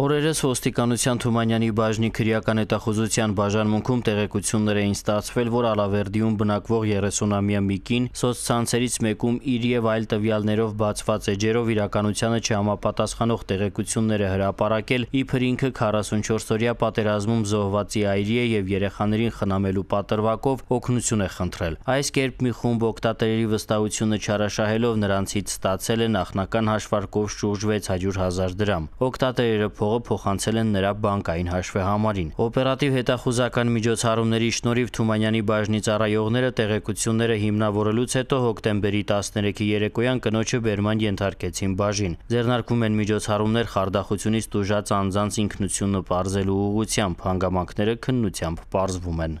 Օրերս ոստիկանության Թումանյանի բաժնի քրեական հետախուզության բաժանմունքում տեղեկություններ էին ստացվել, որ Ալավերդիում բնակվող 30-ամյա Միկին սոցցանցերից մեկում իր եւ այլ տվյալներով բացված էջերով իրականությանը չհամապատասխանող տեղեկություններ է հրապարակել իբր ինքը 44-օրյա պատերազմում զոհվածի այրի է եւ երեխաներին խնամելու պատրվակով օգնություն է խնդրել։ Այս կերպ մի խումբ օկտատերերի վստահությունը չարաշահելով նրանցից ստացել է նախնական հաշվարկով շուրջ 600 000 դրամ։ Օկտատերերը հաղթողը փոխանցել են նրա բանկային հաշվեհամարին։ Օպերատիվ հետախուզական միջոցառումների շնորհիվ Թումանյանի բաժնի ծառայողները տեղեկությունները հիմնավորելուց հետո հոկտեմբերի 13-ի երեկոյան կնոջը բերման ենթարկեցին բաժին։ Ձեռնարկվում են միջոցառումներ խարդախությունից տուժած անձանց ինքնությունը բարձելու ուղղությամբ, հանգամանքները քննությամբ բարձվում են։